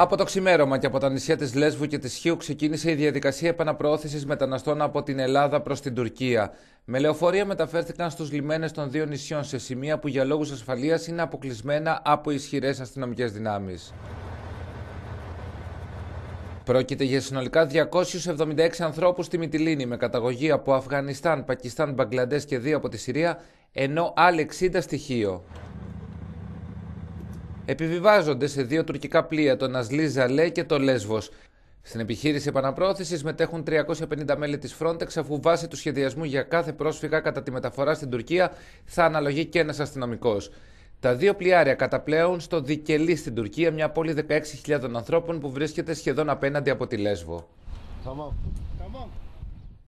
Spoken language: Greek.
Από το ξημέρωμα και από τα νησιά της Λέσβου και της Χίου ξεκίνησε η διαδικασία επαναπροώθησης μεταναστών από την Ελλάδα προς την Τουρκία. Με λεωφορεία μεταφέρθηκαν στους λιμένες των δύο νησιών σε σημεία που για λόγους ασφαλείας είναι αποκλεισμένα από ισχυρές αστυνομικές δυνάμεις. Πρόκειται για συνολικά 276 ανθρώπους στη Μυτιλίνη με καταγωγή από Αφγανιστάν, Πακιστάν, Μπαγκλαντές και δύο από τη Συρία, ενώ άλλοι 60 στοιχείο επιβιβάζονται σε δύο τουρκικά πλοία, το Ναζλίζα Ζαλέ και το Λέσβος. Στην επιχείρηση επαναπρόθεσης μετέχουν 350 μέλη της Frontex, αφού βάσει του σχεδιασμού για κάθε πρόσφυγα κατά τη μεταφορά στην Τουρκία θα αναλογεί και ένας αστυνομικός. Τα δύο πλοιάρια καταπλέουν στο Δικελή στην Τουρκία, μια πόλη 16.000 ανθρώπων που βρίσκεται σχεδόν απέναντι από τη Λέσβο.